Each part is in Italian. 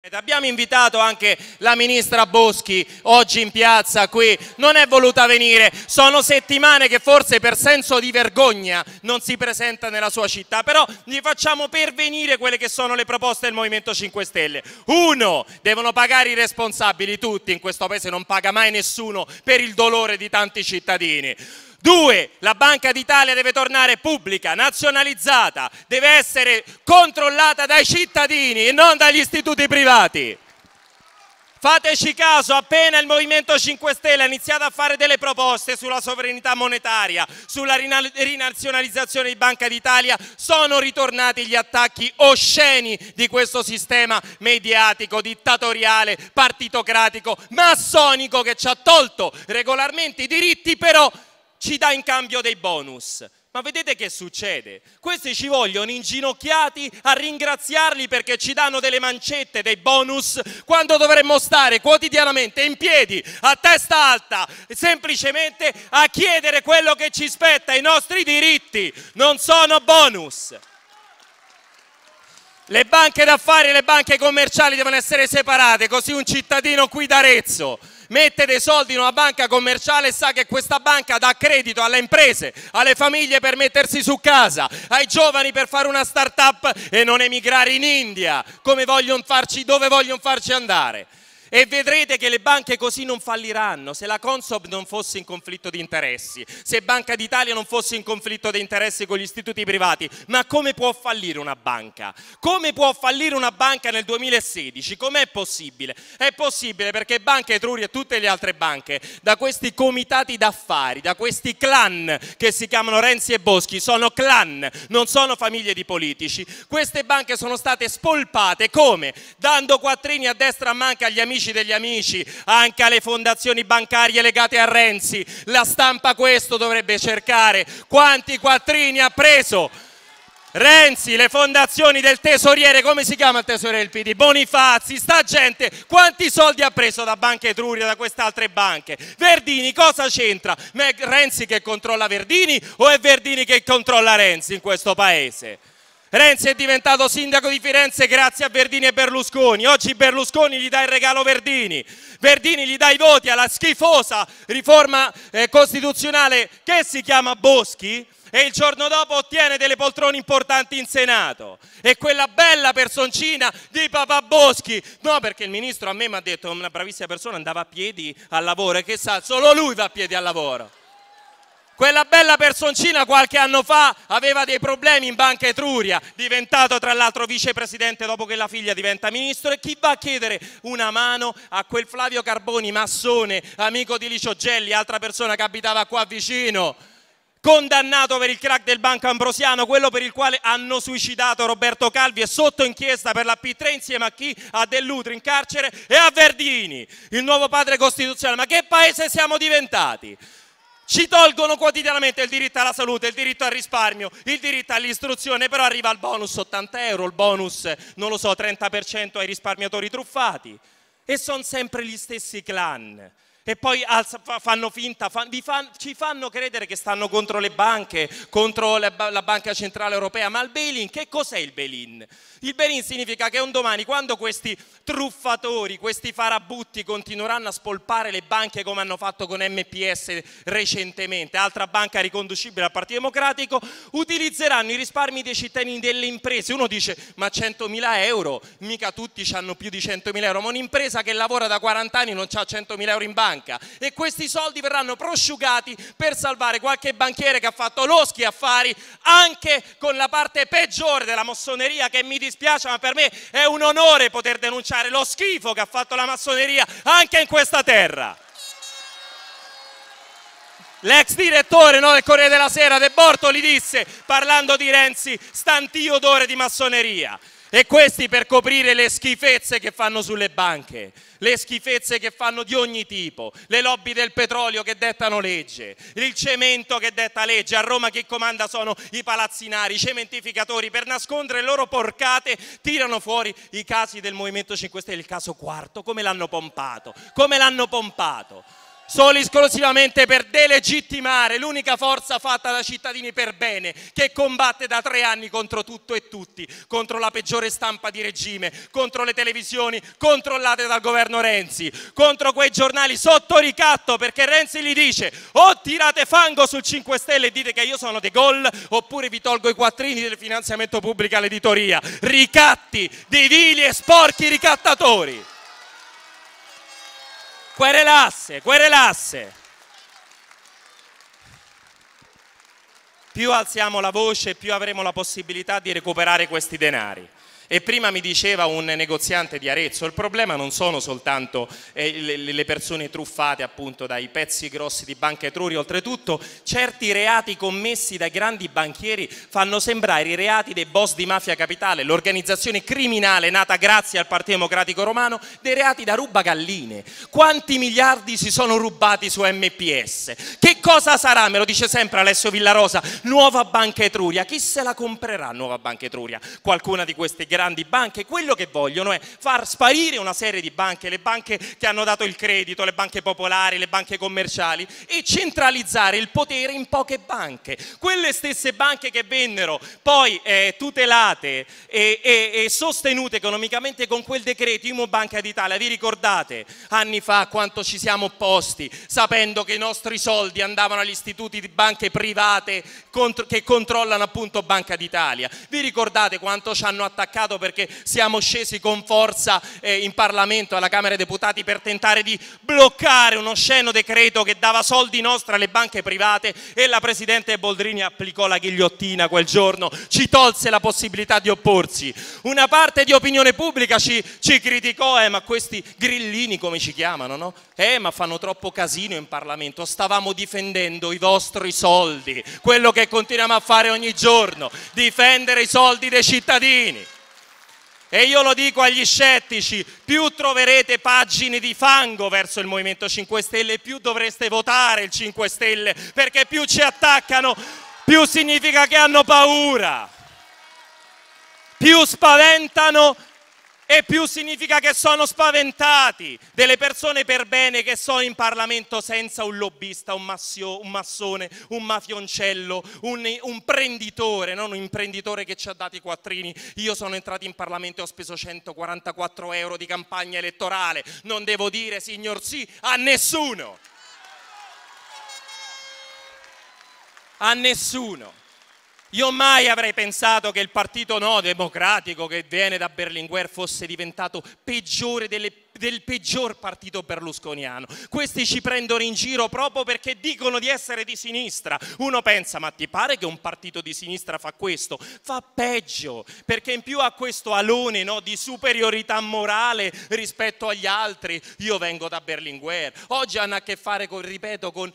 Ed abbiamo invitato anche la ministra Boschi oggi in piazza qui, non è voluta venire, sono settimane che forse per senso di vergogna non si presenta nella sua città, però gli facciamo pervenire quelle che sono le proposte del Movimento 5 Stelle. Uno, devono pagare i responsabili tutti, in questo paese non paga mai nessuno per il dolore di tanti cittadini. Due, la Banca d'Italia deve tornare pubblica, nazionalizzata, deve essere controllata dai cittadini e non dagli istituti privati. Fateci caso, appena il Movimento 5 Stelle ha iniziato a fare delle proposte sulla sovranità monetaria, sulla rinazionalizzazione di Banca d'Italia, sono ritornati gli attacchi osceni di questo sistema mediatico, dittatoriale, partitocratico, massonico che ci ha tolto regolarmente i diritti, però ci dà in cambio dei bonus. Ma vedete che succede? Questi ci vogliono inginocchiati a ringraziarli perché ci danno delle mancette, dei bonus, quando dovremmo stare quotidianamente in piedi, a testa alta, semplicemente a chiedere quello che ci spetta, i nostri diritti, non sono bonus. Le banche d'affari e le banche commerciali devono essere separate, così un cittadino qui d'Arezzo mette dei soldi in una banca commerciale e sa che questa banca dà credito alle imprese, alle famiglie per mettersi su casa, ai giovani per fare una start up e non emigrare in India, come vogliono farci, dove vogliono farci andare. E vedrete che le banche così non falliranno se la Consob non fosse in conflitto di interessi, se Banca d'Italia non fosse in conflitto di interessi con gli istituti privati. Ma come può fallire una banca? Come può fallire una banca nel 2016? Com'è possibile? È possibile perché Banca Etruria e tutte le altre banche, da questi comitati d'affari, da questi clan che si chiamano Renzi e Boschi, sono clan, non sono famiglie di politici. Queste banche sono state spolpate come? Dando quattrini a destra a manca agli amici amici degli amici, anche alle fondazioni bancarie legate a Renzi. La stampa questo dovrebbe cercare. Quanti quattrini ha preso? Renzi, le fondazioni del tesoriere, come si chiama il tesoriere del PD? Bonifazzi, sta gente, quanti soldi ha preso da Banca Etruria, da queste altre banche? Verdini, cosa c'entra? Ma è Renzi che controlla Verdini o è Verdini che controlla Renzi in questo paese? Renzi è diventato sindaco di Firenze grazie a Verdini e Berlusconi. Oggi Berlusconi gli dà il regalo Verdini. Verdini gli dà i voti alla schifosa riforma eh, costituzionale che si chiama Boschi e il giorno dopo ottiene delle poltrone importanti in Senato. E quella bella personcina di papà Boschi. No, perché il ministro a me mi ha detto una bravissima persona andava a piedi al lavoro e che sa, solo lui va a piedi al lavoro. Quella bella personcina qualche anno fa aveva dei problemi in Banca Etruria, diventato tra l'altro vicepresidente dopo che la figlia diventa ministro e chi va a chiedere una mano a quel Flavio Carboni, massone, amico di Licio Gelli, altra persona che abitava qua vicino, condannato per il crack del Banco Ambrosiano, quello per il quale hanno suicidato Roberto Calvi è sotto inchiesta per la P3 insieme a chi A Dell'Utri in carcere e a Verdini, il nuovo padre costituzionale. Ma che paese siamo diventati? ci tolgono quotidianamente il diritto alla salute, il diritto al risparmio, il diritto all'istruzione, però arriva il bonus 80 euro, il bonus, non lo so, 30% ai risparmiatori truffati. E sono sempre gli stessi clan e poi alza, fanno finta, fan, fan, ci fanno credere che stanno contro le banche, contro la, la Banca Centrale Europea, ma il bail-in, che cos'è il bail-in? Il bail-in significa che un domani quando questi truffatori, questi farabutti continueranno a spolpare le banche come hanno fatto con MPS recentemente, altra banca riconducibile al Partito Democratico, utilizzeranno i risparmi dei cittadini delle imprese. Uno dice ma 100.000 euro, mica tutti hanno più di 100.000 euro, ma un'impresa che lavora da 40 anni non ha 100.000 euro in banca banca e questi soldi verranno prosciugati per salvare qualche banchiere che ha fatto loschi affari anche con la parte peggiore della massoneria che mi dispiace ma per me è un onore poter denunciare lo schifo che ha fatto la massoneria anche in questa terra. L'ex direttore no, del Corriere della Sera De Bortoli disse, parlando di Renzi, stantio odore di massoneria. E questi per coprire le schifezze che fanno sulle banche, le schifezze che fanno di ogni tipo, le lobby del petrolio che dettano legge, il cemento che detta legge, a Roma chi comanda sono i palazzinari, i cementificatori, per nascondere le loro porcate tirano fuori i casi del Movimento 5 Stelle, il caso quarto, come l'hanno pompato, come l'hanno pompato solo e esclusivamente per delegittimare l'unica forza fatta da cittadini per bene che combatte da tre anni contro tutto e tutti, contro la peggiore stampa di regime, contro le televisioni controllate dal governo Renzi, contro quei giornali sotto ricatto perché Renzi gli dice o tirate fango sul 5 Stelle e dite che io sono De Gaulle oppure vi tolgo i quattrini del finanziamento pubblico all'editoria. Ricatti di vili e sporchi ricattatori querelasse, querelasse. Più alziamo la voce, più avremo la possibilità di recuperare questi denari. E prima mi diceva un negoziante di Arezzo, il problema non sono soltanto eh, le persone truffate appunto dai pezzi grossi di Banca Etruria, oltretutto certi reati commessi dai grandi banchieri fanno sembrare i reati dei boss di Mafia Capitale, l'organizzazione criminale nata grazie al Partito Democratico Romano, dei reati da rubagalline. Quanti miliardi si sono rubati su MPS? Che cosa sarà, me lo dice sempre Alessio Villarosa, nuova Banca Etruria? Chi se la comprerà nuova Banca Etruria? Qualcuna di queste grandi grandi banche, quello che vogliono è far sparire una serie di banche, le banche che hanno dato il credito, le banche popolari, le banche commerciali e centralizzare il potere in poche banche. Quelle stesse banche che vennero poi eh, tutelate e, e, e sostenute economicamente con quel decreto IMO Banca d'Italia, vi ricordate anni fa quanto ci siamo opposti sapendo che i nostri soldi andavano agli istituti di banche private contro, che controllano appunto Banca d'Italia? Vi ricordate quanto ci hanno attaccato Stato perché siamo scesi con forza eh, in Parlamento alla Camera dei Deputati per tentare di bloccare uno osceno decreto che dava soldi nostri alle banche private e la Presidente Boldrini applicò la ghigliottina quel giorno, ci tolse la possibilità di opporsi. Una parte di opinione pubblica ci, ci criticò, eh, ma questi grillini come ci chiamano, no? Eh, ma fanno troppo casino in Parlamento, stavamo difendendo i vostri soldi, quello che continuiamo a fare ogni giorno, difendere i soldi dei cittadini. E io lo dico agli scettici, più troverete pagine di fango verso il Movimento 5 Stelle, più dovreste votare il 5 Stelle, perché più ci attaccano, più significa che hanno paura, più spaventano, e più significa che sono spaventati delle persone per bene che sono in Parlamento senza un lobbista, un, massio, un massone, un mafioncello, un, un prenditore, non un imprenditore che ci ha dato i quattrini. Io sono entrato in Parlamento e ho speso 144 euro di campagna elettorale. Non devo dire signor sì a nessuno. A nessuno. Io mai avrei pensato che il partito no democratico che viene da Berlinguer fosse diventato peggiore delle, del peggior partito berlusconiano. Questi ci prendono in giro proprio perché dicono di essere di sinistra. Uno pensa, ma ti pare che un partito di sinistra fa questo? Fa peggio, perché in più ha questo alone no, di superiorità morale rispetto agli altri. Io vengo da Berlinguer. Oggi hanno a che fare, con, ripeto, con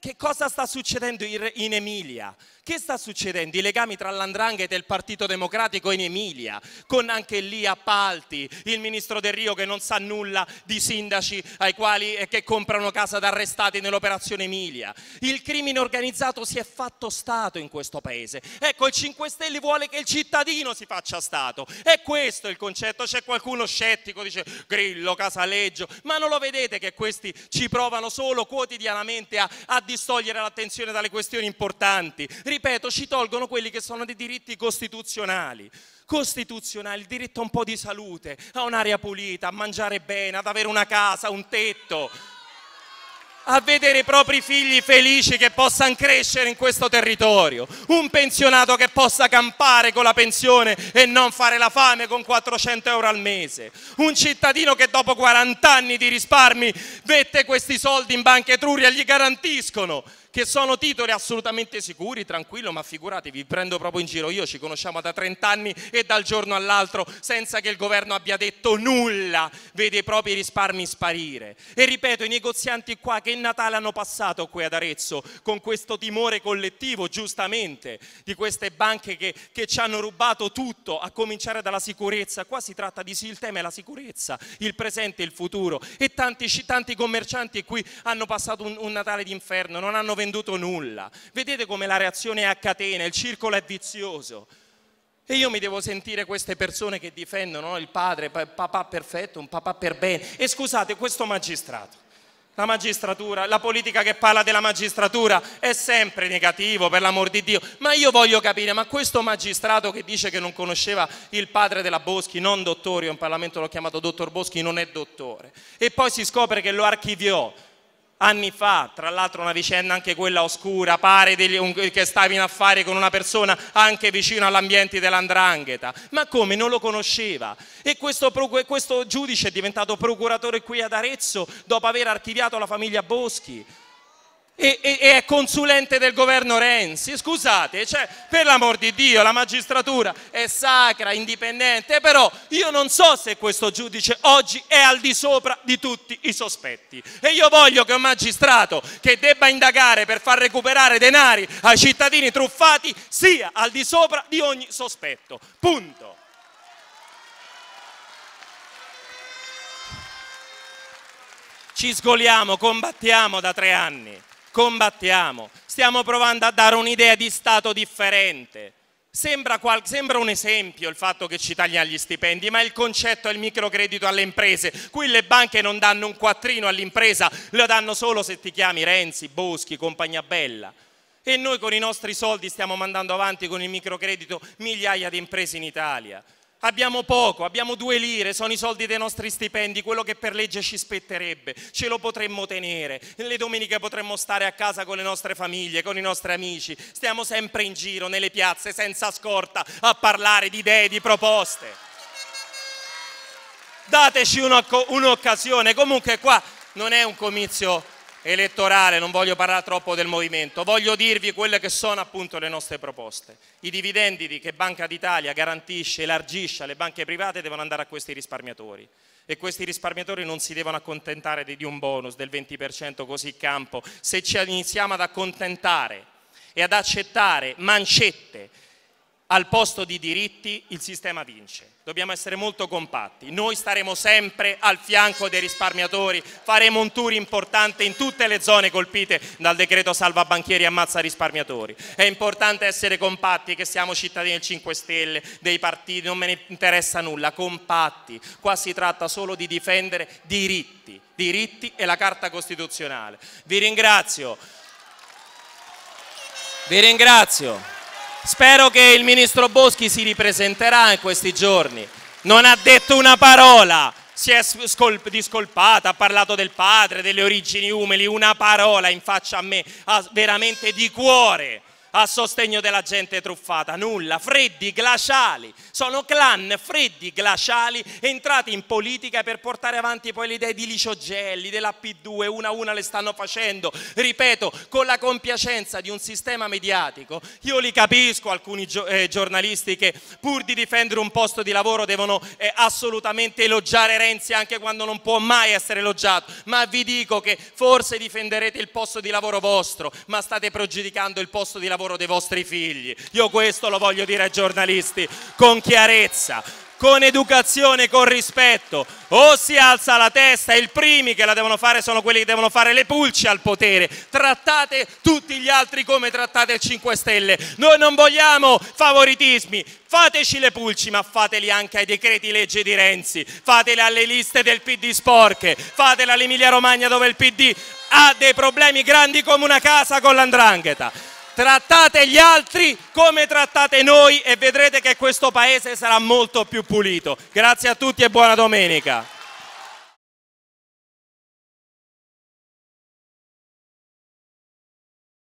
che cosa sta succedendo in Emilia. Che sta succedendo? I legami tra l'andrangheta e il Partito Democratico in Emilia, con anche lì appalti, il ministro Del Rio che non sa nulla di sindaci ai quali eh, che comprano casa da arrestati nell'operazione Emilia. Il crimine organizzato si è fatto Stato in questo paese. Ecco, il 5 Stelle vuole che il cittadino si faccia Stato. È questo il concetto. C'è qualcuno scettico, dice Grillo, Casaleggio, ma non lo vedete che questi ci provano solo quotidianamente a, a distogliere l'attenzione dalle questioni importanti ripeto, ci tolgono quelli che sono dei diritti costituzionali. Costituzionali, il diritto a un po' di salute, a un'aria pulita, a mangiare bene, ad avere una casa, un tetto, a vedere i propri figli felici che possano crescere in questo territorio, un pensionato che possa campare con la pensione e non fare la fame con 400 euro al mese, un cittadino che dopo 40 anni di risparmi mette questi soldi in Banca Etruria e gli garantiscono che sono titoli assolutamente sicuri, tranquillo, ma figuratevi, vi prendo proprio in giro io, ci conosciamo da 30 anni e dal giorno all'altro senza che il governo abbia detto nulla, vede i propri risparmi sparire. E ripeto, i negozianti qua che Natale hanno passato qui ad Arezzo con questo timore collettivo, giustamente, di queste banche che, che ci hanno rubato tutto, a cominciare dalla sicurezza. Qua si tratta di sì, il tema è la sicurezza, il presente e il futuro. E tanti, tanti commercianti qui hanno passato un, un Natale d'inferno, non hanno venduto venduto nulla. Vedete come la reazione è a catena, il circolo è vizioso. E io mi devo sentire queste persone che difendono no? il padre, papà perfetto, un papà per bene. E scusate, questo magistrato, la magistratura, la politica che parla della magistratura è sempre negativo, per l'amor di Dio. Ma io voglio capire, ma questo magistrato che dice che non conosceva il padre della Boschi, non dottore, io in Parlamento l'ho chiamato dottor Boschi, non è dottore. E poi si scopre che lo archiviò anni fa, tra l'altro una vicenda anche quella oscura, pare che stavi in affari con una persona anche vicino all'ambiente dell'andrangheta, ma come non lo conosceva? E questo, questo giudice è diventato procuratore qui ad Arezzo dopo aver archiviato la famiglia Boschi e, e, e, è consulente del governo Renzi. Scusate, cioè, per l'amor di Dio, la magistratura è sacra, indipendente, però io non so se questo giudice oggi è al di sopra di tutti i sospetti. E io voglio che un magistrato che debba indagare per far recuperare denari ai cittadini truffati sia al di sopra di ogni sospetto. Punto. Ci sgoliamo, combattiamo da tre anni combattiamo. Stiamo provando a dare un'idea di Stato differente. Sembra, sembra, un esempio il fatto che ci tagliano gli stipendi, ma il concetto è il microcredito alle imprese. Qui le banche non danno un quattrino all'impresa, lo danno solo se ti chiami Renzi, Boschi, Compagnia Bella. E noi con i nostri soldi stiamo mandando avanti con il microcredito migliaia di imprese in Italia. Abbiamo poco, abbiamo due lire, sono i soldi dei nostri stipendi, quello che per legge ci spetterebbe, ce lo potremmo tenere, le domeniche potremmo stare a casa con le nostre famiglie, con i nostri amici, stiamo sempre in giro, nelle piazze, senza scorta, a parlare di idee, di proposte. Dateci un'occasione, comunque qua non è un comizio elettorale, non voglio parlare troppo del movimento, voglio dirvi quelle che sono appunto le nostre proposte. I dividendi che Banca d'Italia garantisce, elargisce alle banche private devono andare a questi risparmiatori e questi risparmiatori non si devono accontentare di, un bonus del 20% così campo. Se ci iniziamo ad accontentare e ad accettare mancette al posto di diritti il sistema vince. Dobbiamo essere molto compatti. Noi staremo sempre al fianco dei risparmiatori, faremo un tour importante in tutte le zone colpite dal decreto salva banchieri e ammazza risparmiatori. È importante essere compatti che siamo cittadini del 5 Stelle, dei partiti, non me ne interessa nulla, compatti. Qua si tratta solo di difendere diritti, diritti e la Carta Costituzionale. Vi ringrazio. Vi ringrazio. Spero che il ministro Boschi si ripresenterà in questi giorni. Non ha detto una parola, si è scolp- discolpata, ha parlato del padre, delle origini umili, una parola in faccia a me, veramente di cuore a sostegno della gente truffata, nulla, freddi, glaciali, sono clan freddi, glaciali, entrati in politica per portare avanti poi le idee di Licio Gelli, della P2, una a una le stanno facendo, ripeto, con la compiacenza di un sistema mediatico, io li capisco alcuni gio eh, giornalisti che pur di difendere un posto di lavoro devono eh, assolutamente elogiare Renzi anche quando non può mai essere elogiato, ma vi dico che forse difenderete il posto di lavoro vostro, ma state pregiudicando il posto di lavoro lavoro dei vostri figli. Io questo lo voglio dire ai giornalisti con chiarezza con educazione, con rispetto. O si alza la testa, i primi che la devono fare sono quelli che devono fare le pulci al potere. Trattate tutti gli altri come trattate il 5 Stelle. Noi non vogliamo favoritismi. Fateci le pulci, ma fateli anche ai decreti legge di Renzi, fatele alle liste del PD sporche, Fatela all'Emilia Romagna dove il PD ha dei problemi grandi come una casa con l'andrangheta trattate gli altri come trattate noi e vedrete che questo paese sarà molto più pulito. Grazie a tutti e buona domenica.